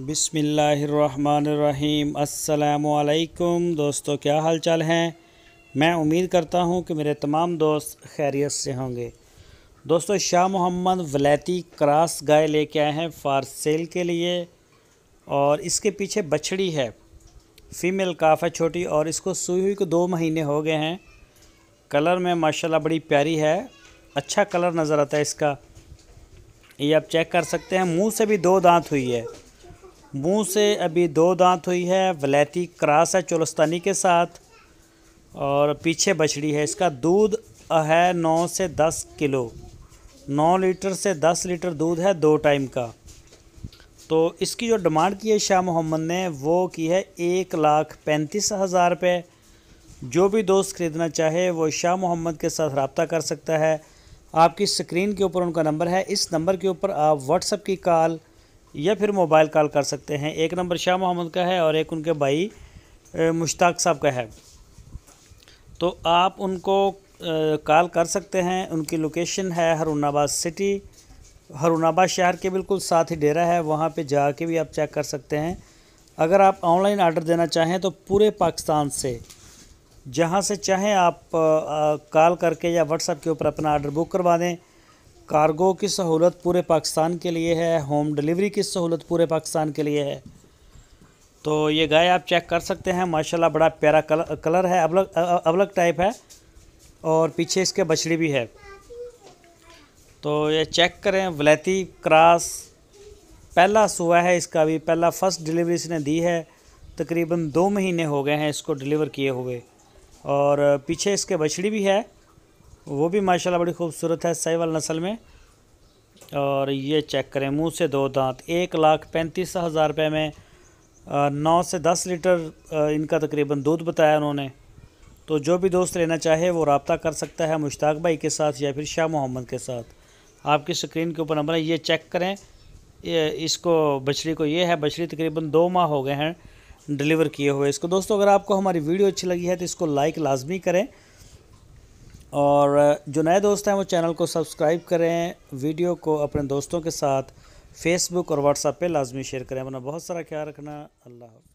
बिसमीम् दोस्तों क्या हाल चाल हैं मैं उम्मीद करता हूं कि मेरे तमाम दोस्त खैरियत से होंगे दोस्तों शाह मोहम्मद वलैती क्रास गाय लेके आए हैं फार सेल के लिए और इसके पीछे बछड़ी है फीमेल काफ़ है छोटी और इसको सुई हुई को दो महीने हो गए हैं कलर में माशाल्लाह बड़ी प्यारी है अच्छा कलर नज़र आता है इसका ये आप चेक कर सकते हैं मुंह से भी दो दांत हुई है मुंह से अभी दो दांत हुई है वलैती क्रास है चोलस्तानी के साथ और पीछे बछड़ी है इसका दूध है नौ से दस किलो नौ लीटर से दस लीटर दूध है दो टाइम का तो इसकी जो डिमांड की है शाह मोहम्मद ने वो की है एक लाख पैंतीस हज़ार रुपये जो भी दोस्त ख़रीदना चाहे वो शाह मोहम्मद के साथ रबता कर सकता है आपकी स्क्रीन के ऊपर उनका नंबर है इस नंबर के ऊपर आप व्हाट्सअप की कॉल या फिर मोबाइल कॉल कर सकते हैं एक नंबर शाह मोहम्मद का है और एक उनके भाई मुश्ताक साहब का है तो आप उनको कॉल कर सकते हैं उनकी लोकेशन है हरुणाबाद सिटी हरुणाबाद शहर के बिल्कुल साथ ही डेरा है वहाँ पे जाके भी आप चेक कर सकते हैं अगर आप ऑनलाइन आर्डर देना चाहें तो पूरे पाकिस्तान से जहाँ से चाहें आप कॉल करके या व्हाट्सएप के ऊपर अपना आर्डर बुक करवा दें कार्गो की सहूलत पूरे पाकिस्तान के लिए है होम डिलीवरी की सहूलत पूरे पाकिस्तान के लिए है तो ये गाय आप चेक कर सकते हैं माशाल्लाह बड़ा प्यारा कलर कलर है अबलग अबलग टाइप है और पीछे इसके बछड़ी भी है तो ये चेक करें वलैती क्रास पहला सुबह है इसका भी पहला फ़र्स्ट डिलीवरी इसने दी है तकरीबन दो महीने हो गए हैं इसको डिलीवर किए हुए और पीछे इसके बछड़ी भी है वो भी माशाल्लाह बड़ी खूबसूरत है साइवल नस्ल में और ये चेक करें मुंह से दो दांत एक लाख पैंतीस हज़ार रुपये में नौ से दस लीटर इनका तकरीबन दूध बताया उन्होंने तो जो भी दोस्त लेना चाहे वो रबता कर सकता है मुश्ताक भाई के साथ या फिर शाह मोहम्मद के साथ आपकी स्क्रीन के ऊपर नंबर है ये चेक करें ये इसको बछड़ी को ये है बछड़ी तकरीबन दो माह हो गए हैं डिलीवर किए हुए इसको दोस्तों अगर आपको हमारी वीडियो अच्छी लगी है तो इसको लाइक लाजमी करें और जो नए दोस्त हैं वो चैनल को सब्सक्राइब करें वीडियो को अपने दोस्तों के साथ फेसबुक और व्हाट्सएप पे लाजमी शेयर करें अपना बहुत सारा ख्याल रखना अल्लाह